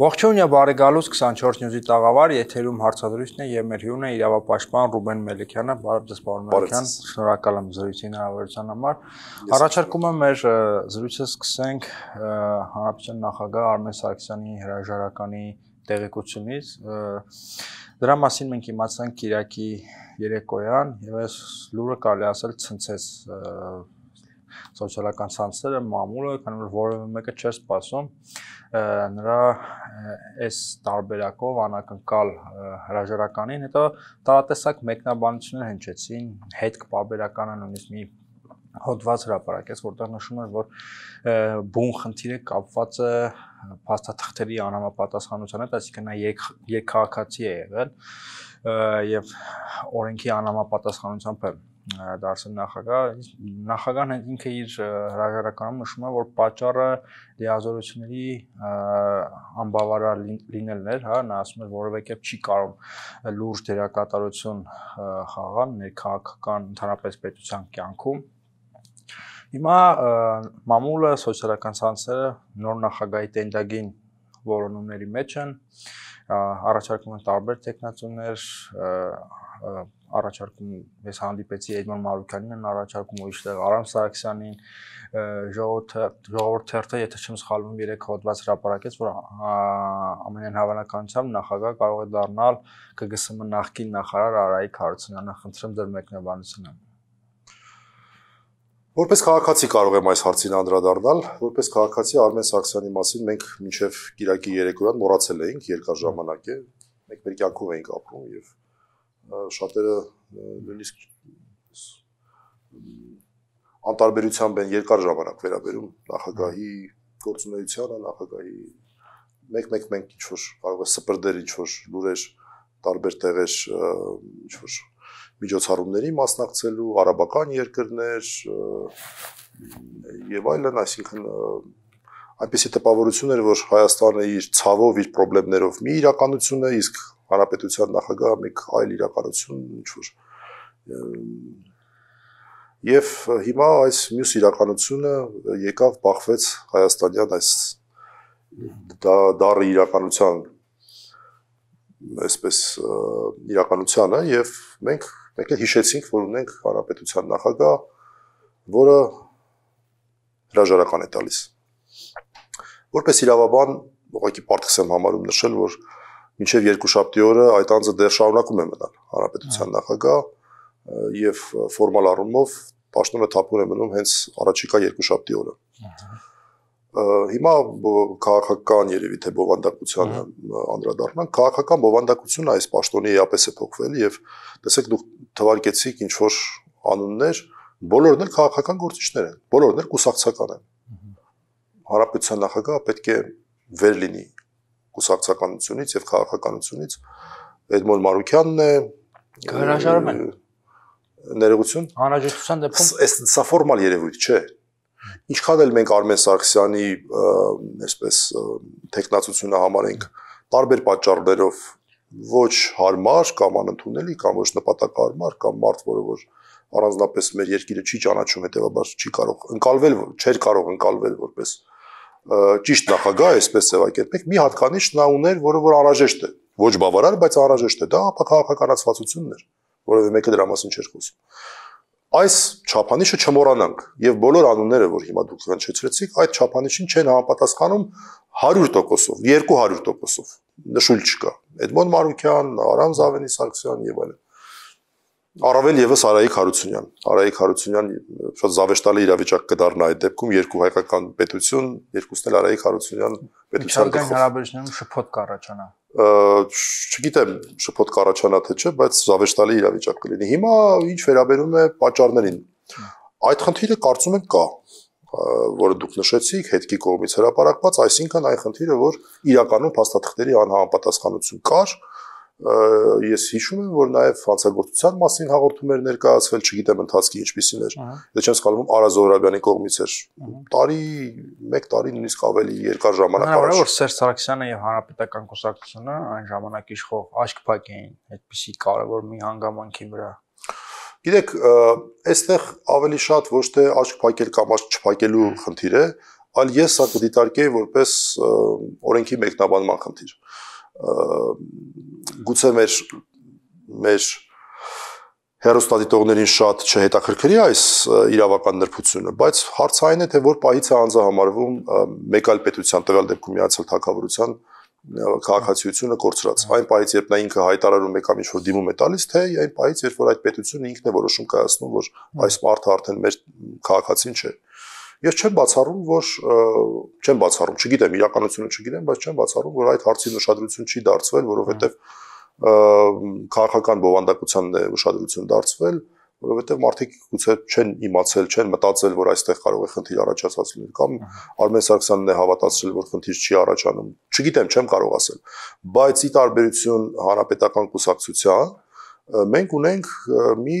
Ողջույն եւ բարեկալուս 24 News-ի տաղավար եթերում հարցազրույցն է եւ մեր հյուրն է իրավապաշտպան Ռուբեն Մելիքյանը, բարև ձեզ պարոն Մելիքյան, շնորհակալ եմ զրույցի հնարավորության համար։ Առաջարկում եմ մեր զրույցը սկսենք հանրապետության նախագահ Արմեն Սարգսյանի հրաժարականի տեղեկությունից դրա մասին մենք իմացանք Կիրակի երեկոյան եւ այս լուրը կարելի ասել ցնցեց սոցիալական ցանցերը մամուլը, քանի որ որևէ մեկը չէր սпасում նրա այս տարբերակով անակնկալ հրաժարականին, հետո տարատեսակ մեկնաբանություններ հնչեցին, հետք պարբերականը նույնիսկ մի հոդված հրապարակեց, որտեղ նշում էր, որ բուն խնդիրը կապված է փաստաթղթերի անհամապատասխանության հետ, այսինքն նա երկքաղաքացի է եղել եւ օրենքի անհամապատասխանությամբ է եղել դարձել նախագահ, նախագահն հենց ինքը իր հրաժարականում նշում է, որ պատճառը լիազորությունների անբավարար լինելն էր, հա, նա ասում է, որևէ կերպ չի կարող լուրջ դերակատարություն խաղալ ներքաղաքական ընդհանրապես պետության կյանքում Հիմա մամուլը սոցիալական ցանցերը նոր նախագահի տենդագին որոնումների մեջ են առաջարկում են տարբեր տեխնացումներ առաջարկում ես հանդիպեցի Էդմոն Մարուկյանին, առաջարկում ուրիշ տեղ Արամ Սարգսյանին, ժողովրդը ժողովուրդ թերթը, եթե չեմ սխալվում, 3 հոդված հրապարակեց, որ ամենայն հավանականությամբ նախագահ կարող է դառնալ ԿԳՍՄ նախկին նախարար Արայիկ Հարությունյանը, խնդրեմ ձեր մեկնաբանությունը։ Որպես քաղաքացի կարող եմ այս հարցին անդրադառնալ, որպես քաղաքացի Արմեն Սարգսյանի մասին մենք մինչև Կիրակի երեկոյան մոռացել էինք երկար ժամանակ է, մենք մեր կյանքով էինք ապրում եւ շատերը նույնիսկ անտարբերությամբ են երկար ժամանակ վերաբերում նախագահի գործունեությանը, նախագահի մեկ-մեկ մենք ինչ որ կարող է սպրդել ինչ որ լուրեր տարբեր տեղեր ինչ որ միջոցառումների մասնակցելու, արաբական երկրներ եւ այլն, այսինքն այնպեսի տպավորություն էր, որ Հայաստանը իր ցավով, իր խնդիրներով մի իրականություն է, իսկ հանրապետության նախագահը մեկ այլ իրականություն ինչ որ Եվ հիմա այս մյուս իրականությունը եկավ բախվեց հայաստանյան այս դա դարը իրականության այսպես իրականությանը եւ մենք մենք էլ հիշեցինք, որ ունենք հարաբերության նախագահ, որը հրաժարական է տալիս։ Որպես իրավաբան ուղղակի պարտքս եմ համարում նշել, որ մինչև երկուշաբթի օրը այդ անձը դեռ շարունակում է մնալ հանրապետության հա։ նախագահ եւ ֆորմալ առումով պաշտոնը թափուր է մնում հենց առաջիկա երկուշաբթի օրը։ Հիմա քաղաքական երևի թե բովանդակությանը անդրադառնանք։ Քաղաքական բովանդակությունը այս պաշտոնի իապես է փոխվել եւ տեսեք դուք թվարկեցիք ինչ որ անուններ, բոլորն էլ քաղաքական գործիչներ են, բոլորն էլ կուսակցական են հարաբերության նախագահը պետք է վեր լինի կուսակցականությունից եւ քաղաքականությունից։ Էդմոն Մարուկյանն է հրաժարվում են ներողություն անհրաժեշտության դեպքում այս սա ֆորմալ երևույթ չէ ինչքան էլ մենք Արմեն Սարգսյանի այսպես տեխնացությունը համարենք տարբեր պատճառներով ոչ հարմար կամ անընդունելի կամ ոչ նպատակահարմար կամ մարդ, որը որ առանձնապես մեր երկիրը չի ճանաչում, հետեւաբար չի կարող ընկալվել, չէր կարող ընկալվել որպես որ ճիշտ նախագահ այսպես ծավալկերպեք մի հատկանիշ նա ուներ, որը որ անհրաժեշտ է։ Ոչ բավարար, բայց անհրաժեշտ է։ Դա ապակահաղականացվածությունն էր, որովհետև մեկը դրա մասին չէր խոսում։ Այս ճափանիշը չմոռանանք եւ բոլոր անունները, որ հիմա դուք հնչեցրեցիք, այդ ճափանիշին չեն համապատասխանում 100%-ով, 200%-ով։ Նշույլ չկա։ Էդմոն Մարուկյան, Արամ Զավենի Սարգսյան եւ այլն։ Առավել եւս Արայիկ Հարությունյան։ Արայիկ Հարությունյան շատ զավեշտալի իրավիճակ կդառնա այդ դեպքում երկու հայկական պետություն, երկուսն էլ Արայիկ Հարությունյան պետության գլխով։ Իսկ հարաբերությունում շփոթ կառաջանա։ Չգիտեմ, շփոթ կառաջանա թե չէ, բայց զավեշտալի իրավիճակ կլինի։ Հիմա ինչ վերաբերում է պատճառներին։ Այդ խնդիրը կարծում եմ կա որը դուք նշեցիք, հետքի կողմից հրապարակված, այսինքն այն խնդիրը, որ իրականում փաստաթղթերի անհամապատասխանություն կար, ես հիշում եմ, որ նաև հանցագործության մասին հաղորդում էր ներկայացվել, չգիտեմ ընթացքի ինչպիսին էր։ Դա չեմ սխալվում, Արա Զորաբյանի կողմից էր։ Տարի, 1 տարի նույնիսկ ավելի երկար ժամանակ առաջ։ Հնարավոր որ Սերժ Սարգսյանը եւ Հանրապետական կուսակցությունը այն ժամանակ իշխող աչք փակեին այդպիսի կարևոր մի հանգամանքի վրա։ Գիտեք, այստեղ ավելի շատ ոչ թե աչք փակել կամ աչք չփակելու խնդիր է, այլ ես սա կդիտարկեի որպես օրենքի մեկնաբանման խնդիր։ Ա գուցե մեր մեր հերոստատիտողներին շատ չհետաքրքրի այս իրավական նրբությունը, բայց հարցը այն է, թե որ պահից է անձահամարվում մեկ այլ պետության տվյալ դեպքում միացյալ թակավորության քաղաքացիությունը կորցրած։ Այն պահից, երբ նա ինքը հայտարարում է կամ ինչ-որ դիմում է տալիս, թե այն պահից, երբ որ այդ պետությունը ինքն է որոշում կայացնում, որ այս մարդը արդեն մեր քաղաքացին չէ։ Ա Ես չեմ բացառում, որ չեմ բացառում, չգիտեմ, իրականությունը չգիտեմ, բայց չեմ բացառում, որ այդ հարցին ուշադրություն չի դարձվել, որովհետև քաղաքական բովանդակությանն է ուշադրություն դարձվել, որովհետև մարդիկ գուցե չեն իմացել, չեն մտածել, որ այստեղ կարող է խնդիր առաջացած լինել կամ Արմեն Սարգսյանն է հավատացրել, որ խնդիր չի առաջանում։ Չգիտեմ, չեմ կարող ասել, բայց ի տարբերություն հանրապետական կուսակցության մենք ունենք մի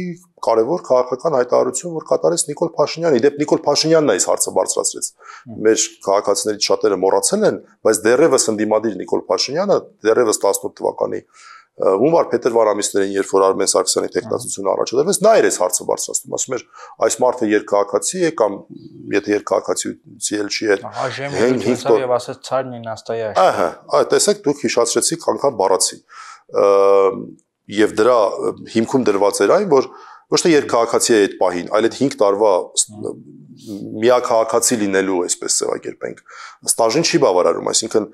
կարևոր քաղաքական հայտարարություն, որ կատարեց Նիկոլ Փաշինյանը։ Իդեպ Նիկոլ Փաշինյանն է այս հարցը բարձրացրեց։ Մեր քաղաքացիներից շատերը մոռացել են, բայց դեռևս ընդդիմադիր Նիկոլ Փաշինյանը դեռևս 18 թվականի հունվար փետրվար ամիսներին, երբ որ Արմեն Սարգսյանի տեխնացությունը առաջադրվեց, նա էր այս հարցը բարձրացնում, ասում էր, այս մարդը երկհակացի է կամ եթե երկհակացի էլ չի էլ։ Հենց հիստո եւ ասած ցարնին աստայաշ։ Ահա, այ տեսեք դուք հիշացրեցիք անգամ բառացի եւ դրա հիմքում դրված էր այն, որ ոչ թե երկհաղաքացի է այդ պահին, այլ այդ 5 տարվա հա։ միակհաղաքացի լինելու այսպես ծավալերպենք։ Ստաժին չի բավարարում, այսինքն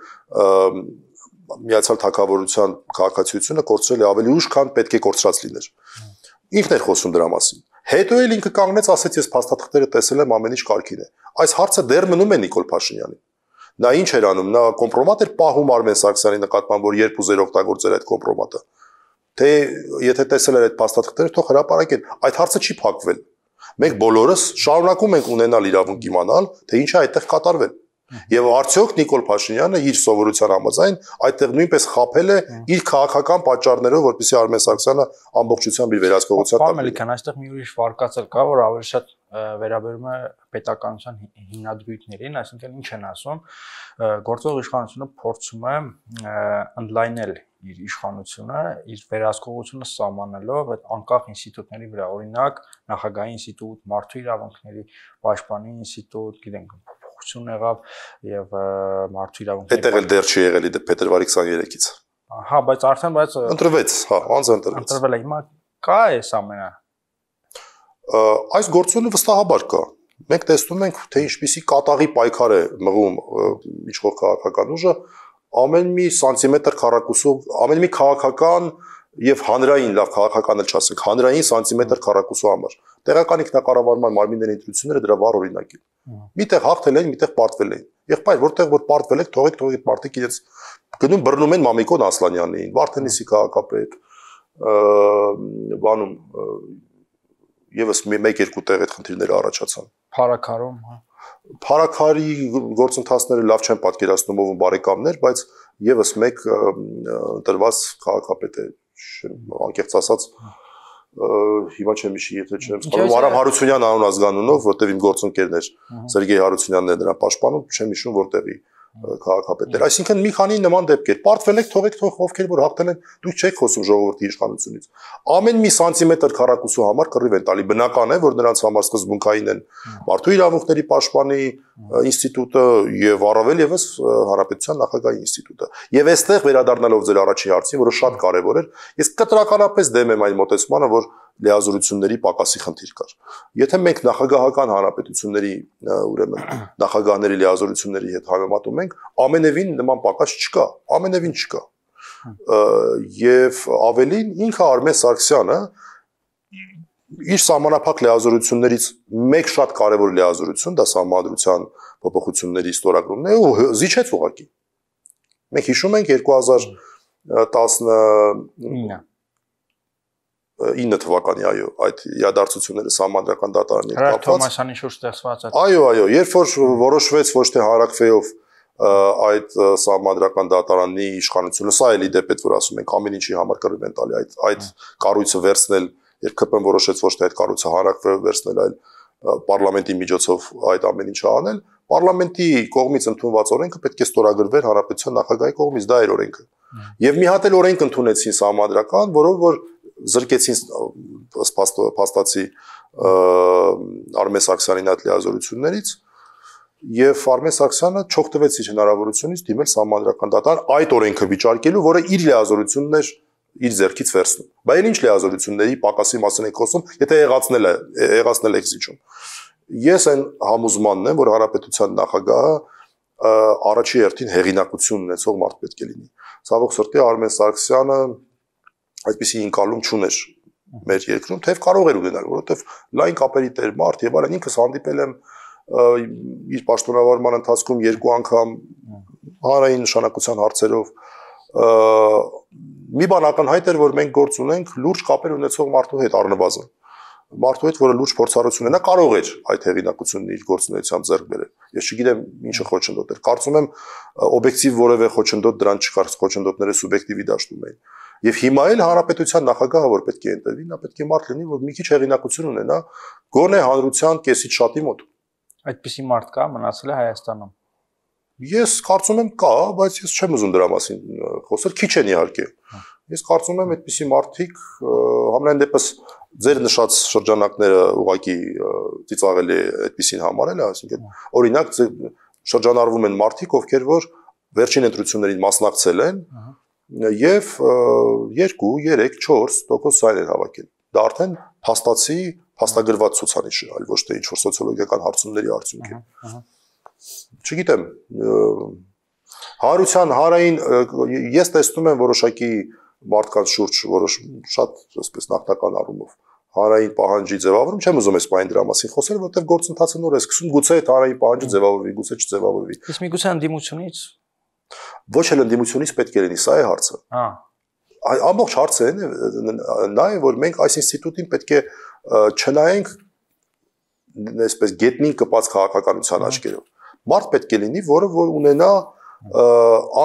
միացյալ թակավորության քաղաքացիությունը կորցրել է ավելի ուշ, քան պետք է կորցրած լիներ։ հա։ Ինքն էր խոսում դրա մասին։ Հետո էլ ինքը կանգնեց, ասեց ես փաստաթղթերը տեսել եմ, ամեն ինչ կարգին է։ Այս հարցը դեռ մնում է Նիկոլ Փաշինյանին նա ինչ էր անում նա կոմպրոմատ էր պահում Արմեն Սարգսյանի նկատմամբ որ երբ ուզեր օգտագործեր այդ կոմպրոմատը թե եթե տեսել էր այդ փաստաթղթերը, թող հրապարակեն։ Այդ հարցը չի փակվել։ Մենք բոլորս շարունակում ենք ունենալ իրավունք իմանալ, թե ինչ է այդտեղ կատարվել։ Եվ արդյոք Նիկոլ Փաշինյանը իր սովորության համաձայն այդտեղ նույնպես խაფել է իր քաղաքական պատճառներով, որպեսզի Արմեն Սարգսյանը ամբողջությամբ իր վերահսկողության տակ։ Պարզ է, քան այստեղ մի ուրիշ վարկածել կա, որ ավելի շատ վերաբերում է պետականության հիմնադրույթներին, այսինքն ինչ են ասում, գործող իշխանությունը փորձում է ընդլայնել իր իշխանությունը, իր վերահսկողությունը սահմանելով այդ անկախ ինստիտուտների վրա, օրինակ նախագահի ինստիտուտ, մարդու իրավունքների պաշտպանի ինստիտուտ, գիտենք, փոփոխություն եղավ եւ մարդու իրավունքների Պետեղ էլ դեռ չի եղել իդե փետրվարի 23-ից։ Հա, բայց արդեն բայց ընտրվեց, հա, անձ ընտրվեց։ Ընտրվել է հիմա կա այս ամենը Այս գործոնը վստահաբար կա։ Մենք տեսնում ենք, թե ինչպիսի կատաղի պայքար է մղում իշխող քաղաքական ուժը ամեն մի սանտիմետր քառակուսով, ամեն մի քաղաքական եւ հանրային լավ քաղաքականը չասենք, հանրային սանտիմետր քառակուսու համար։ Տեղական ինքնակառավարման մարմինների ընտրությունները դրա վառ օրինակն են։ Միտեղ հաղթել են, միտեղ պարտվել են։ Եղբայր, որտեղ որ պարտվել եք, թողեք թողեք այդ մարտիկ իրենց գնում բռնում են Մամիկոն Ասլանյանին, Վարդենիսի քաղաքապետ, բանում եւս մեկ երկու տեղ այդ խնդիրները առաջացան։ Փարակարում, հա։ Փարակարի գործընթացները լավ չեմ պատկերացնում ով բարեկամներ, բայց եւս մեկ տրված քաղաքապետ է անկեղծ ասած հիմա չեմ իշի, եթե չեմ սխալվում, Արամ Հարությունյան անուն ազգանունով, որտեղ իմ գործընկերն էր, Սերգեյ Հարությունյանն է դրան պաշտպանում, չեմ հիշում որտեղի։ Ա քաղաքապետներ։ Այսինքն մի քանի նման դեպքեր։ Պարտվել եք թողեք թող ովքեր որ հաղթել են, դուք չեք խոսում ժողովրդի իշխանությունից։ Ամեն մի սանտիմետր քառակուսու համար կռիվ են տալի։ Բնական է, որ նրանց համար սկզբունքային են մարդու իրավունքների պաշտպանի ինստիտուտը եւ առավել եւս հանրապետության նախագահի ինստիտուտը։ Եվ այստեղ վերադառնալով ձեր առաջին հարցին, որը շատ կարեւոր էր, ես կտրականապես դեմ եմ այն մտածմանը, որ լիազորությունների պակասի խնդիր կար։ Եթե մենք նախագահական հանրապետությունների ուրեմն նախագահների լիազորությունների հետ համեմատում ենք, ամենևին նման պակաս չկա, ամենևին չկա։ Եվ ավելին ինքը Արմեն Սարգսյանը իր համանապակ լիազորություններից մեկ շատ կարևոր լիազորություն, դա համադրության փոփոխությունների ստորագրումն է ու զիջեց ուղակի։ Մենք հիշում ենք 2019 9 թվականի, այո, այդ իրադարձությունները համանդրական դատարանի կապված։ Թոմասյանի շուրջ ստեղծված այդ։ Այո, այո, երբ որ որոշվեց ոչ թե հարակվեով այդ համանդրական դատարանի իշխանությունը, սա էլի դեպետ, որ ասում ենք, ամեն ինչի համար կռիվ են տալի այդ այդ կառույցը վերցնել, երբ ԿՊ-ն որոշեց ոչ թե այդ կառույցը հարակվեով վերցնել, այլ parlamenti միջոցով այդ ամեն ինչը անել, parlamenti կողմից ընդունված օրենքը պետք է ստորագրվեր հանրապետության նախագահի կողմից, դա էր օրենքը։ Եվ մի հատ էլ օրենք ընդունեցին համանդրական, որով որ զրկեցին փաստացի Արմեն Սաքսյանին այդ լիազորություններից եւ Արմեն Սաքսյանը չօգտվեց իր հնարավորությունից դիմել համանդրական դատարան այդ օրենքը վիճարկելու, որը իր լիազորությունն էր իր ձեռքից վերցնում։ Բայց ինչ լիազորությունների պակասի մասին ենք խոսում, եթե եղածնել է, եղածնել է էքզիջում։ Ես այն համոզմանն եմ, որ հարաբերության նախագահը առաջի հերթին հեղինակություն ունեցող մարդ պետք է լինի։ Ցավոք սրտի Արմեն Սարգսյանը այդպիսի ինկալում չուներ մեր երկրում, թեև կարող էր ունենալ, որովհետև լայն կապերի տեր մարդ եւ այլն ինքս հանդիպել եմ իր պաշտոնավարման ընթացքում երկու անգամ հանրային նշանակության հարցերով մի բան ակնհայտ էր, որ մենք գործ ունենք լուրջ կապեր ունեցող մարդու հետ առնվազն։ Մարդու հետ, որը լուրջ փորձառություն ունենա, կարող էր այդ հեղինակությունն իր գործունեությամբ ձեռք բերել։ Ես չգիտեմ ինչը խոչընդոտ էր։ Կարծում եմ օբյեկտիվ որևէ խոչընդոտ դրան չկար, խոչընդոտները սուբյեկտիվի դաշտում էին։ Եվ հիմա էլ հանրապետության նախագահը որ պետք է ընտրվի, նա պետք է մարդ լինի, որ մի քիչ հեղինակություն ունենա գոնե հանրության կեսից շատի մոտ։ Այդպիսի մարդ կա, մնացել է Հայաստանում։ Ես կարծում եմ կա, բայց ես չեմ ուզում դրա մասին խոսել, քիչ են իհարկե։ հա։ Ես կարծում եմ այդպիսի մարդիկ համայն դեպս ձեր նշած շրջանակները ուղակի ծիծաղել է այդպեսին համարել, այսինքն հա։ օրինակ շրջանառվում են մարդիկ, ովքեր որ վերջին ընտրություններին մասնակցել են, ահա եւ 2, 3, 4% սայր էր հավաքել։ Դա արդեն փաստացի փաստագրված ցուցանիշ է, այլ ոչ թե ինչ որ սոցիոլոգիական հարցումների արդյունք է։ Չգիտեմ, հարության հարային ես տեսնում եմ որոշակի մարդկանց շուրջ որոշ շատ այսպես նախնական առումով հարային պահանջի ձևավորում, չեմ ուզում այս բանի դրա մասին խոսել, որովհետև գործընթացը նոր է սկսում, գուցե այդ հարային պահանջը ձևավորվի, գուցե չձևավորվի։ Իսկ միգուցե անդիմությունից ոչ էլ ընդդիմությունից պետք է լինի, սա է հարցը։ Հա։ Ամբողջ հարցը նա է, որ մենք այս ինստիտուտին պետք է չնայենք այսպես գետնին կպած քաղաքականության հա։ աչքերով։ Մարդ պետք է լինի, որը որ ունենա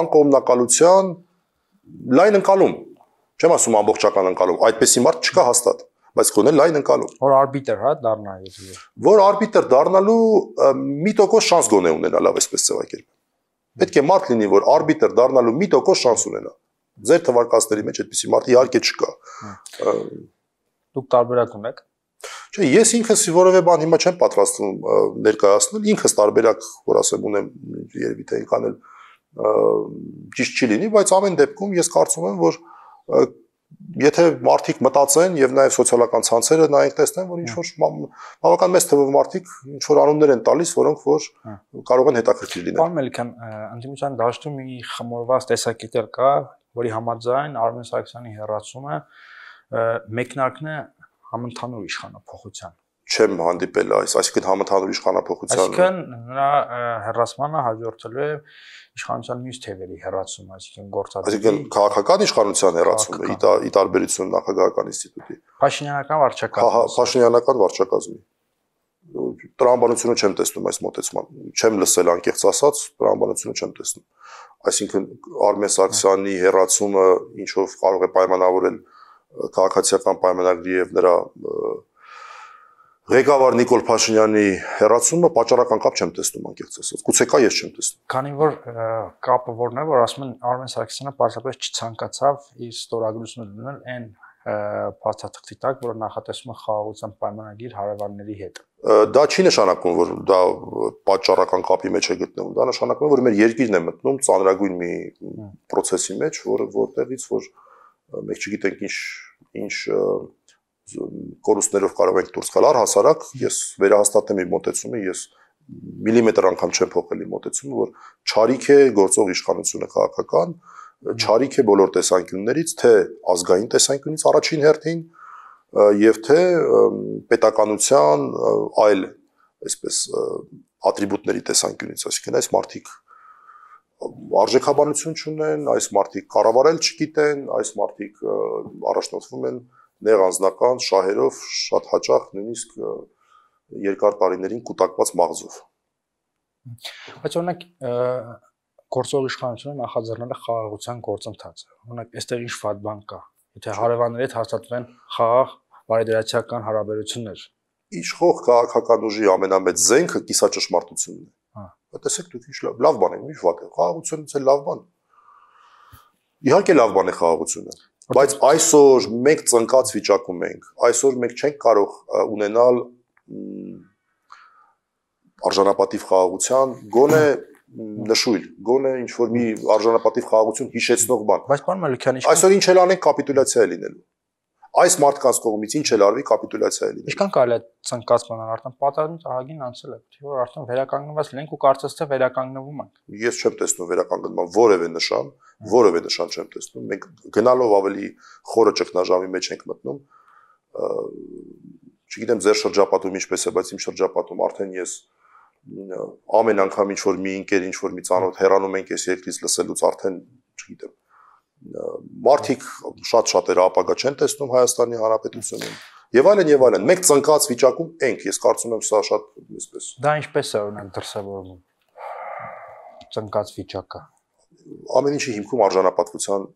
անկողմնակալության լայն ընկալում։ Չեմ ասում ամբողջական ընկալում, այդպեսի մարդ չկա հաստատ բայց քոնը լայն ընկալում։ Որ արբիտր հա դառնա ես։ Որ արբիտր դառնալու մի տոկոս շանս գոնե ունենա լավ այսպես ծավալել։ Պետք է մարդ լինի, որ արբիտր դառնալու մի տոկոս շանս ունենա։ Ձեր թվարկածների մեջ այդպիսի մարդ իհարկե չկա։ հա։ Դուք տարբերակ ունեք։ Չէ, ես ինքս որևէ բան հիմա չեմ պատրաստվում ներկայացնել, ինքս տարբերակ, որ ասեմ, ունեմ երևի թե այնքան էլ ճիշտ չի լինի, բայց ամեն դեպքում ես կարծում եմ, որ եթե մարդիկ մտածեն եւ նաեւ սոցիալական ցանցերը նայենք տեսնեն, որ ինչ որ հա։ բավական մեծ թվով մարդիկ ինչ որ անուններ են տալիս, որոնք որ հա։ կարող են հետաքրքիր լինել։ Պարոն Մելիքյան, ընդդիմության դաշտում մի խմորված տեսակետ կա, որի համաձայն Արմեն Սարգսյանի հերացումը մեկնարկն է համընդհանուր իշխանապողության չեմ հանդիպել այս, այսինքն համընդհանուր իշխանապողությանը։ Այսինքն նրա հերացմանը հաջորդելու է իշխանության մյուս թևերի հերացում, այսինքն գործադիրի։ Այսինքն քաղաքական իշխանության հերացումը՝ ի տարբերություն նախագահական ինստիտուտի։ Փաշինյանական վարչակազմի։ Հա, Փաշինյանական վարչակազմի տրամաբանությունը չեմ տեսնում այս մոտեցման։ Չեմ լսել անկեղծ ասած, տրամաբանությունը չեմ տեսնում։ Այսինքն Արմեն Սարգսյանի հերացումը ինչով կարող է պայմանավորել քաղաքացիական պայմանագրի եւ նրա և Ղեկավար Նիկոլ Փաշինյանի հերացումը պատճառական կապ չեմ տեսնում անկեղծ ասած։ Գուցե կա, ես չեմ տեսնում։ Քանի որ կապը որն է, որ ասում են Արմեն Սարգսյանը պարզապես չցանկացավ իր ստորագրությունը դնել այն փաստաթղթի տակ, որը նախատեսում է խաղաղության պայմանագիր հարևանների հետ։ Դա չի նշանակում, որ դա պատճառական կապի մեջ է գտնվում։ Դա նշանակում է, որ մեր երկիրն է մտնում ծանրագույն մի process-ի մեջ, որը որտեղից որ մենք չգիտենք ինչ ինչ կորուստներով կարող ենք դուրս գալ առհասարակ ես վերահաստատեմ իմ մտածումը ես միլիմետր անգամ չեմ փոխել իմ մտածումը որ ճարիք է գործող իշխանությունը քաղաքական ճարիք է բոլոր տեսանկյուններից թե ազգային տեսանկյունից առաջին հերթին եւ թե պետականության այլ այսպես ատրիբուտների տեսանկյունից, այսինքն այս մարտիկ արժեքաբանություն չունեն, այս մարտիկ կառավարել չգիտեն, այս մարտիկ առաջնորդվում են նեղ անձնական շահերով շատ հաճախ նույնիսկ երկար տարիներին կուտակված մաղզով։ Բայց օրինակ գործող իշխանությունը նախաձեռնել է խաղաղության գործընթացը։ Օրինակ այստեղ ինչ վատ բան կա, եթե հարևանների հետ հաստատվեն խաղաղ բարեդրացիական հարաբերություններ։ Իշխող քաղաքական ուժի ամենամեծ զենքը կիսաճշմարտությունն է։ Հա։ Տեսեք դուք ինչ լավ բան եք, ինչ վատ է։ Խաղաղությունից է լավ բան։ Իհարկե լավ բան է խաղաղությունը։ Բայց այսօր մենք ծնկած վիճակում ենք։ Այսօր մենք չենք կարող ունենալ արժանապատիվ խաղաղության, գոնե նշույլ, գոնե ինչ որ մի արժանապատիվ խաղաղություն հիշեցնող բան։ Բայց պարոն Մալիքյան, ինչ այսօր ինչ էլ անենք կապիտուլյացիա է լինելու այս մարդկանց կողմից ինչ էլ արվի կապիտուլյացիա է լինի։ Ինչքան կարելի է ցնկացման արդեն պատահում ահագին անցել է, թե որ արդեն վերականգնված լինենք ու կարծես թե վերականգնվում ենք։ Ես չեմ տեսնում վերականգնման որևէ նշան, որևէ նշան չեմ տեսնում։ Մենք գնալով ավելի խորը ճգնաժամի մեջ ենք մտնում։ Չգիտեմ ձեր շրջապատում ինչպես է, բայց իմ շրջապատում արդեն ես ամեն անգամ ինչ որ մի ինքեր ինչ որ մի ծանոթ հեռանում ենք այս երկրից լսելուց արդեն չգիտեմ մարդիկ շատ շատերը ապագա չեն տեսնում Հայաստանի Հանրապետությունում։ Եվ այլն եւ այլն։ Մենք ծնկած վիճակում ենք, ես կարծում եմ սա շատ այսպես։ Դա ինչպես է օրինակ դրսևորվում։ Ծնկած վիճակը։ Ամեն ինչի հիմքում արժանապատվության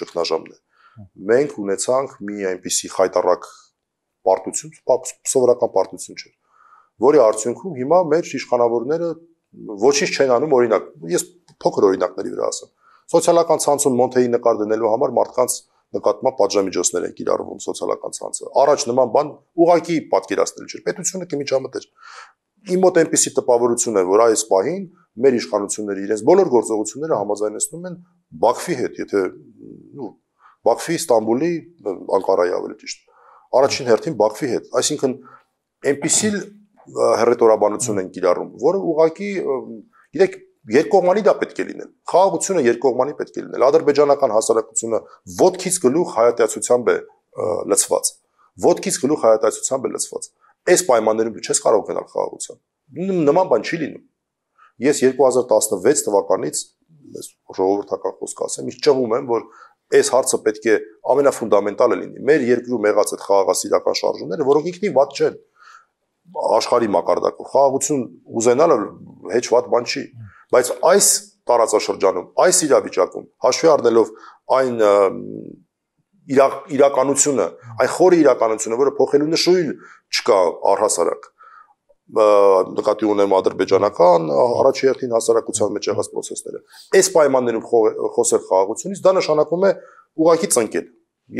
ճգնաժամն է։ Մենք ունեցանք մի այնպիսի խայտարակ պարտություն, սովորական պարտություն չէր, որի արդյունքում հիմա մեր իշխանավորները ոչինչ չեն անում, օրինակ, ես փոքր օրինակների վրա ասեմ Սոցիալական ցանցում Մոնթեի նկար դնելու համար մարդկանց նկատմամբ պատժամիջոցներ են կիրառվում սոցիալական ցանցը։ Առաջ նման բան ուղակի պատկերացնել չէր։ Պետությունը կմիջամտեր։ Իմ մոտ այնպեսի տպավորություն է, որ այս պահին մեր իշխանությունները իրենց բոլոր գործողությունները համաձայնեցնում են Բաքվի հետ, եթե ու Բաքվի, Ստամբուլի, Անկարայի ավելի ճիշտ։ Առաջին հերթին Բաքվի հետ, այսինքն այնպիսի հռետորաբանություն են կիրառում, որը ուղակի գիտեք երկկողմանի դա պետք է լինել։ Խաղաղությունը երկկողմանի պետք է լինել։ Ադրբեջանական հասարակությունը ոդքից գլուխ հայատյացությամբ է լցված։ Ոդքից գլուխ հայատյացությամբ է լցված։ Այս պայմաններում դու չես կարող գնալ խաղաղության։ Նման բան չի լինում։ Ես 2016 թվականից ես ժողովրդական խոսք ասեմ, ինչ ճղում եմ, որ այս հարցը պետք է ամենաֆունդամենտալը լինի։ Մեր երկրում եղած այդ խաղաղասիրական շարժումները, որոնք ինքնին ված չեն, աշխարհի մակարդակով։ Խաղաղություն ուզենալը հեչ ված բան չի։ Բայց այս տարածաշրջանում, այս իրավիճակում, հաշվի առնելով այն իրականությունը, այն խորը իրականությունը, որը փոխելու նշույլ չկա առհասարակ նկատի ունեմ ադրբեջանական առաջի հերթին հասարակության մեջ եղած process-ները։ Այս պայմաններում խոսել խաղաղությունից դա նշանակում է ուղակի ծնկել։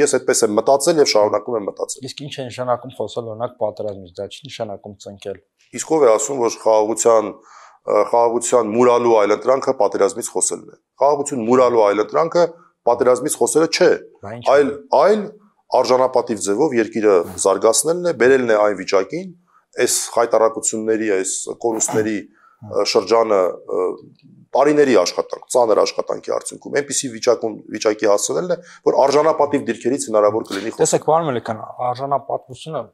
Ես այդպես եմ մտածել եւ շարունակում եմ մտածել։ Իսկ ինչ է նշանակում խոսել օրինակ պատերազմից, դա չի նշանակում ծնկել։ Իսկ ով է ասում, որ խաղաղության խաղաղության մուրալու այլընտրանքը պատերազմից խոսելն է։ Խաղաղություն մուրալու այլընտրանքը պատերազմից խոսելը չէ, այլ այլ արժանապատիվ ձևով երկիրը զարգացնելն է, բերելն է այն վիճակին, այս խայտարակությունների, այս կորուստների շրջանը տարիների աշխատանք, ծանր աշխատանքի արդյունքում այնպիսի վիճակում վիճակի հասնելն է, որ արժանապատիվ դիրքերից հնարավոր կլինի խոսքը։ Տեսեք, պարոն Մելիքյան, արժանապատվությունը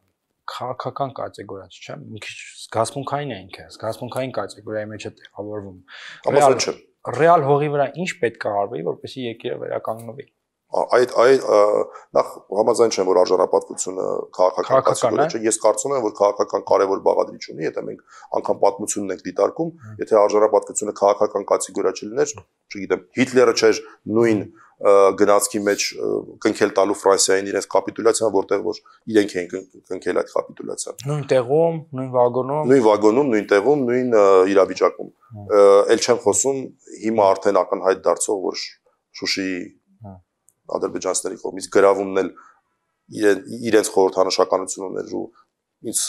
քաղաքական կատեգորիա չէ, մի քիչ զգացմունքային է ինքը, զգացմունքային կատեգորիայի մեջ է տեղավորվում։ Ռեալ չէ։ Ռեալ հողի վրա ինչ պետք է արվի, որպեսզի երկիրը վերականգնվի։ Այդ այդ նախ համաձայն չեմ որ արժանապատվությունը քաղաքական կատեգորիա չէ։ Ես կարծում եմ որ քաղաքական կարևոր բաղադրիչ ունի, եթե մենք անգամ պատմությունն ենք դիտարկում, եթե արժանապատվությունը քաղաքական կատեգորիա չլիներ, չգիտեմ, Հիտլերը չէր նույն գնացքի մեջ կնքել տալու Ֆրանսիային իրենց կապիտուլյացիան, որտեղ որ իրենք էին կնքել այդ կապիտուլյացիան։ Նույն տեղում, նույն վագոնում։ Նույն վագոնում, նույն տեղում, նույն իրավիճակում։ Էլ չեմ խոսում հիմա արդեն ակնհայտ դարձող որ Շուշիի ադրբեջանցիների կողմից գրավումն էլ իրենց խորհրդանշականություն ուներ ու ինձ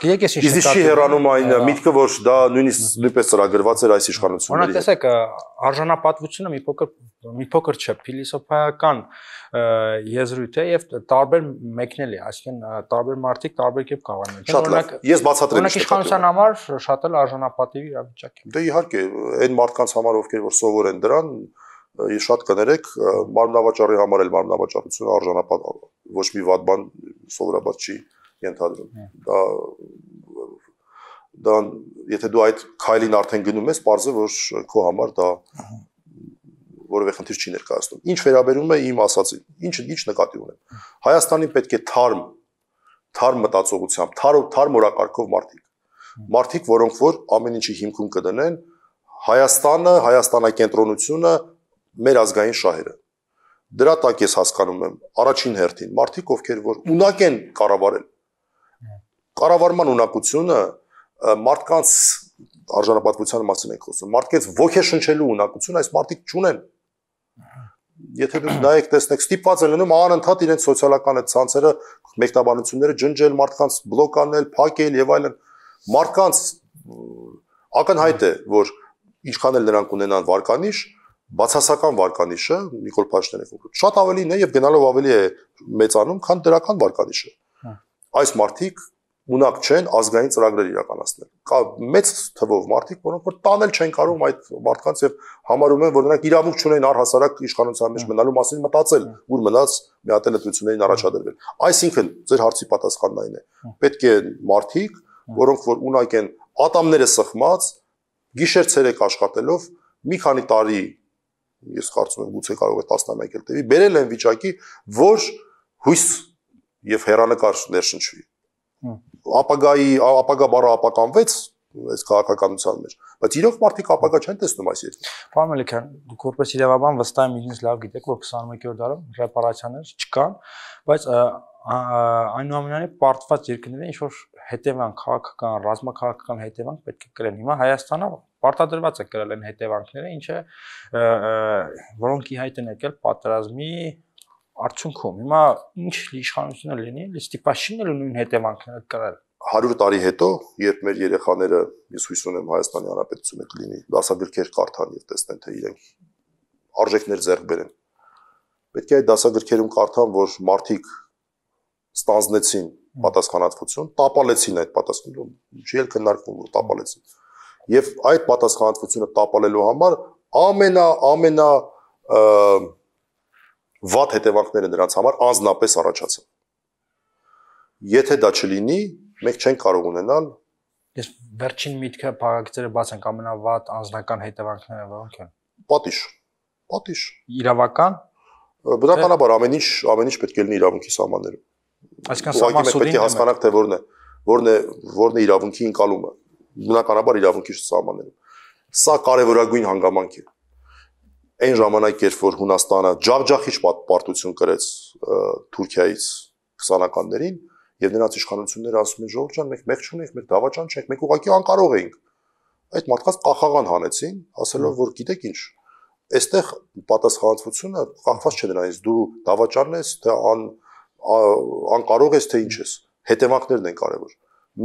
Գիտեք, ես ինչ նկատում եմ։ Իսկ չի հեռանում այն միտքը, որ դա նույնիսկ նույնպես ծրագրված էր այս իշխանությունների։ Օրինակ, տեսեք, արժանապատվությունը մի փոքր մի փոքր չէ, փիլիսոփայական եզրույթ է եւ տարբեր մեկնել է, այսինքն տարբեր մարդիկ տարբեր կերպ կարող են։ Շատ լավ։ Ես բացատրեմ։ Օրինակ, իշխանության համար շատ էլ արժանապատիվ իրավիճակ է։ Դե իհարկե, այն մարդկանց համար, ովքեր որ սովոր են դրան, ես շատ կներեք մարմնավաճառի համար էլ մարմնավաճառությունը արժանապատ ոչ մի վատ բան սովորաբար չի։ Ա ենթադրում։ հա։ Դա դա եթե դու այդ քայլին արդեն գնում ես, parze որ քո համար դա որևէ խնդիր չի ներկայացնում։ Ինչ վերաբերում է իմ ասացին, ինչը ինչ նկատի ունեմ։ Հայաստանին պետք է թարմ թարմ մտածողությամբ, թարմ թարմ օրակարգով մարդիկ։ Մարդիկ, որոնք որ ամեն ինչի հիմքում կդնեն Հայաստանը, Հայաստանակենտրոնությունը, մեր ազգային շահերը։ Դրա տակ ես հասկանում եմ առաջին հերթին մարդիկ, ովքեր որ ունակ են կառավարել կառավարման ունակությունը մարդկանց արժանապատվության մասին ենք խոսում։ Մարդկից ոգեշնչելու ունակություն այս մարդիկ չունեն։ Եթե դուք նայեք, տեսնեք, ստիպված են լինում անընդհատ իրենց սոցիալական այդ ցանցերը, մեկտաբանությունները ջնջել, մարդկանց բլոկանել, փակել եւ այլն։ Մարդկանց ակնհայտ է, որ ինչքան էլ նրանք ունենան վարկանիշ, բացասական վարկանիշը Նիկոլ Փաշտյանը կողքով շատ ավելին է եւ գնալով ավելի է մեծանում, քան դրական վարկանիշը։ հա։ Այս մարդիկ ունակ չեն ազգային ծրագրեր իրականացնել։ Կա մեծ թվով մարդիկ, որոնք որ տանել չեն կարող այդ մարդկանց եւ համարում են, որ նրանք իրավունք չունեն առհասարակ իշխանության մեջ մնալու մասին մտածել, ուր մնաց մի հատ ընտրություններին առաջադրվել։ Այսինքն, ձեր հարցի պատասխանն այն է։ Պետք է մարդիկ, որոնք որ ունակ են ատամները սխմած, գիշեր-ցերեկ աշխատելով մի քանի տարի ես կարծում եմ գուցե կարող է 11 էլ տևի, բերել են վիճակի, որ հույս եւ հերանեկար ներշնչվի։ Հմ ապագայի ապագա բառը ապականվեց այս քաղաքականության մեջ, բայց իրոք մարդիկ ապագա չեն տեսնում այս երկրում։ Պարոն Մելիքյան, դուք որպես իրավաբան վստահ եմ ինձ լավ գիտեք, որ 21-րդ դարում ռեպարացիաներ չկան, բայց այնուամենայնիվ պարտված երկրները ինչ որ հետևանք քաղաքական, ռազմաքաղաքական հետևանք պետք է կրեն։ Հիմա Հայաստանը պարտադրված է կրել այն հետևանքները, ինչը որոնք իհայտ են եկել պատերազմի արդյունքում հիմա ինչ իշխանությունը լինի, Ստիպաշինն էլ նույն հետևանքները կրել։ 100 տարի հետո, երբ մեր երեխաները, ես հույս ունեմ Հայաստանի Հանրապետությունը կլինի, դասագրքեր կարդան եւ տեսնեն, թե իրենք արժեքներ ձեռք բերեն։ Պետք է այդ դասագրքերում կարդան, որ մարդիկ ստանձնեցին պատասխանատվություն, տապալեցին այդ պատասխանատվությունը, չի էլ քննարկվում, որ տապալեցին։ Եվ այդ պատասխանատվությունը տապալելու համար ամենա ամենա, ամենա վատ հետևանքները նրանց համար անznապես առաջացան։ Եթե դա չլինի, մենք չենք կարող ունենալ Ես վերջին միտքը փակագծերը բաց ենք ամենավատ անznական հետևանքները ո՞նք են։ Պատիշ։ Պատիշ։ Իրավական։ Բնականաբար ամեն ինչ ամեն ինչ պետք է լինի իրավունքի սահմաններում։ Այսինքն սահմանսուլին պետք է հասկանանք թե որն է, որն է, որն է իրավունքի ընկալումը։ Բնականաբար իրավունքի սահմաններում։ Սա կարևորագույն հանգամանք է այն ժամանակ, երբ որ Հունաստանը ջախջախիչ պատմություն կրեց Թուրքիայից 20-ականներին եւ նրանց իշխանությունները ասում են ժողովուրդ ջան, մենք մեղ չունենք, մենք դավաճան չենք, մենք ուղղակի անկարող ենք։ Այդ մարդկանց կախաղան հանեցին, ասելով որ գիտեք ինչ, այստեղ պատասխանատվությունը կախված չէ նրանից, դու դավաճանն ես, թե ան անկարող ես, թե ինչ ես։ Հետևանքներն են կարևոր։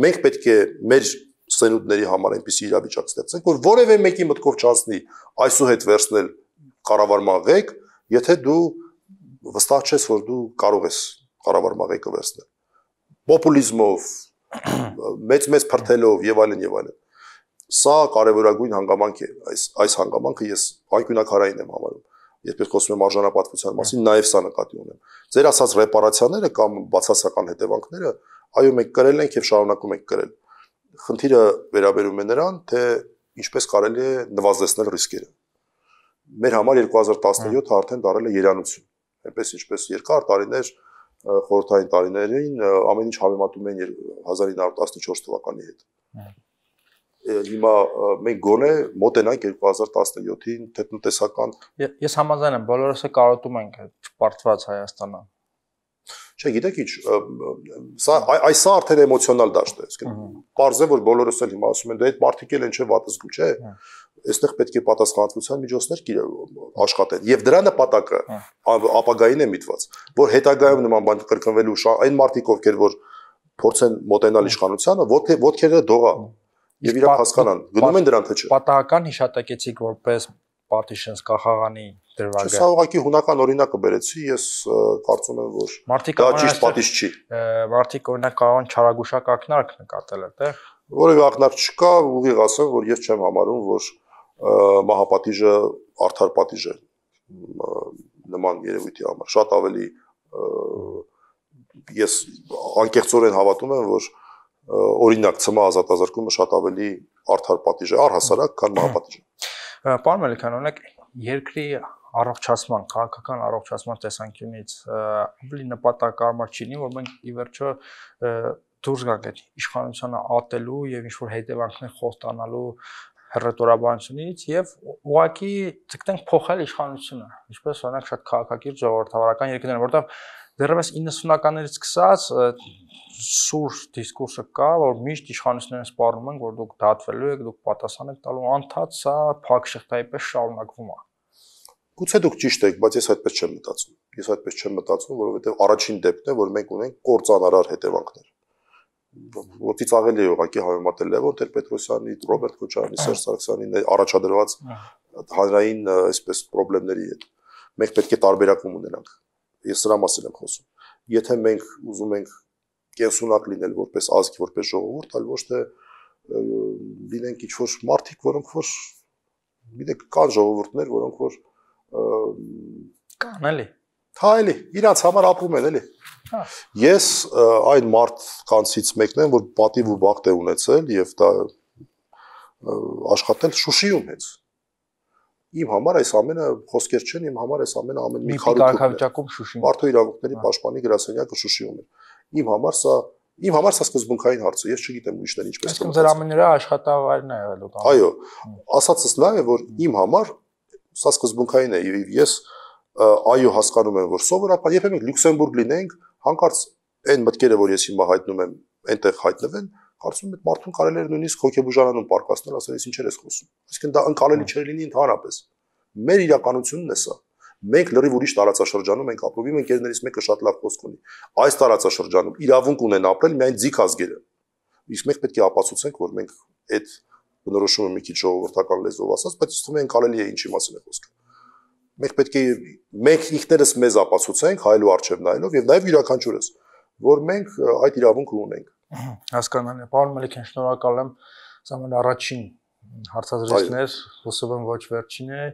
Մենք պետք է մեր սենուտների համար այնպիսի իրավիճակ ստեղծենք, որ որևէ մեկի մտքով չանցնի այսուհետ վերցնել կառավար մաղեք, եթե դու վստահ ես, որ դու կարող ես կառավար մաղեկը վերցնել։ Պոպուլիզմով, մեծ-մեծ փրթելով եւ այլն եւ այլն։ Սա կարևորագույն հանգամանք է։ Այս այս հանգամանքը ես անկյունակարային եմ համարում երբ ես խոսում եմ արժանապատվության մասին, նաև սա նկատի ունեմ։ Ձեր ասած ռեպարացիաները կամ բացասական հետևանքները, այո, մենք կրել ենք եւ շարունակում ենք կրել։ Խնդիրը վերաբերում է նրան, թե ինչպես կարելի է նվազեցնել ռիսկերը մեր համար 2017-ը հա։ արդեն դարել է երանություն։ Այնպես ինչպես երկար տարիներ խորհրդային տարիներին ամեն ինչ համեմատում են 1914 թվականի հետ։ հա։ Հիմա մենք գոնե մոտենանք 2017-ին թե տնտեսական Ես համաձայն եմ, բոլորս է կարոտում ենք չպարտված Հայաստանը։ Չէ, գիտեք ինչ, սա այս սա արդեն էմոցիոնալ դաշտ է։ Իսկ պարզ է որ բոլորս էլ հիմա ասում են, դա «Դե այդ մարդիկ էլ են չէ վատ զգու, չէ։ հա այստեղ պետք է պատասխանատվության միջոցներ աշխատեն։ Եվ դրա նպատակը հա։ ապագային է միտված, որ հետագայում նման բան կրկնվելու այն մարդիկ, ովքեր որ փորձեն մոտենալ հա։ իշխանությանը, ոդքերը դողա եւ իրավ հասկանան, գնում են դրան թե չէ։ Պատահական հիշատակեցիք որպես partitions կախաղանի դրվագը։ Չէ, սա ուղղակի հունական օրինակը բերեցի, ես կարծում եմ, որ դա ճիշտ պատիժ չի։ Մարդիկ օրինակ կարող են չարագուշակ ակնարկ նկատել այդտեղ։ Որևէ ակնարկ չկա, ուղիղ ասեմ, որ ես չեմ համարում, որ մահապատիժը արդար պատիժ է նման երևույթի համար։ Շատ ավելի ես անկեղծորեն հավատում եմ, որ օրինակ ծմա ազատազրկումը շատ ավելի արդար պատիժ է, առհասարակ քան մահապատիժը։ Պարոն Մելիքյան, օրինակ երկրի առողջացման, քաղաքական առողջացման տեսանկյունից ավելի նպատակարար չինի, որ մենք ի վերջո դուրս գանք այդ իշխանությունը ատելու եւ ինչ որ հետևանքներ խոստանալու հերրետորաբանությունից եւ ուղակի ցկտենք փոխել իշխանությունը, ինչպես օրինակ շատ քաղաքակիրթ ժողովրդավարական երկրներ, որտեղ դեռևս 90-ականներից սկսած սուր դիսկուրսը կա, որ միշտ իշխանությունները սպառնում են, որ դուք դատվելու եք, դուք պատասխան եք տալու, անթաց սա փակ շղթայի պես շարունակվում է։ Գուցե դուք ճիշտ եք, բայց ես այդպես չեմ մտածում։ Ես այդպես չեմ մտածում, որովհետեւ առաջին դեպքն է, որ մենք ունենք կորցանարար հետևանքներ ոտից ավելի է ուղակի համեմատել Լևոն Տեր-Պետրոսյանի, Ռոբերտ Քոչարյանի, Սերժ Սարգսյանի առաջադրված հանրային այսպես խնդիրների հետ։ Մենք պետք է տարբերակում ունենանք։ Ես սրա մասին եմ խոսում։ Եթե մենք ուզում ենք կենսունակ լինել որպես ազգ, որպես ժողովուրդ, այլ ոչ թե լինենք ինչ-որ մարդիկ, որոնք որ գիտեք, կան ժողովուրդներ, որոնք որ կան, էլի Հա էլի, իրանց համար ապրում են էլի։ Հա։ Ես այն մարդկանցից մեկն եմ, որ պատիվ ու բախտ է ունեցել եւ դա աշխատել Շուշիում հենց։ Իմ համար այս ամենը խոսքեր չեն, իմ համար այս ամենը ամեն մի քարոտ։ Մի կարգավիճակում Շուշին։ Մարդու իրավունքների հա։ պաշտպանի գրասենյակը Շուշիում է։ Իմ համար սա Իմ համար սա սկզբունքային հարց է։ Ես չգիտեմ ուրիշները ինչպես կան։ Իսկ դրա ամենը աշխատավարն է եղել ու կամ։ Այո, ասածս նա է, որ իմ համար սա սկզբունքային է եւ ես այո հասկանում եմ որ սովորաբար եթե մենք Լյուքսեմբուրգ լինենք հանկարծ այն մտքերը որ ես հիմա հայտնում եմ այնտեղ հայտնվեն կարծում եմ այդ մարդուն կարելի էր նույնիսկ հոգեբուժարանում պարկասնել ասել ես ինչեր ես խոսում այսինքն դա անկանելի չէր լինի ընդհանրապես մեր իրականությունն է սա մենք լրիվ ուրիշ տարածաշրջանում ենք ապրում իմ ընկերներից մեկը շատ լավ խոսք ունի այս տարածաշրջանում իրավունք ունեն ապրել միայն ձիգ ազգերը իսկ մենք պետք է ապացուցենք որ մենք այդ բնորոշումը մի քիչ ժողովրդական լեզվով ասած բայց ցույց թվում է անկանելի է ինչի մասին է խոսքը մենք պետք է մենք ինքներս մեզ ապացուցենք հայելու արչև նայելով եւ նաեւ յուրաքանչյուրս, որ մենք այդ իրավունքը ունենք։ Հասկանալի է, պարոն Մելիքյան, շնորհակալ եմ սաման առաջին հարցազրույցներ, հուսով եմ ոչ վերջին է,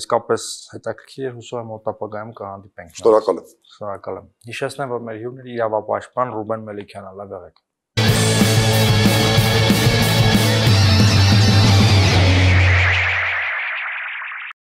իսկապես հետաքրքիր է, հուսով եմ օտապագայում կհանդիպենք։ Շնորհակալ եմ։ Շնորհակալ եմ։ Հիշեցնեմ, որ մեր հյուրն էր իրավապաշտպան Ռուբեն Մելիքյանը, լավ եղեք։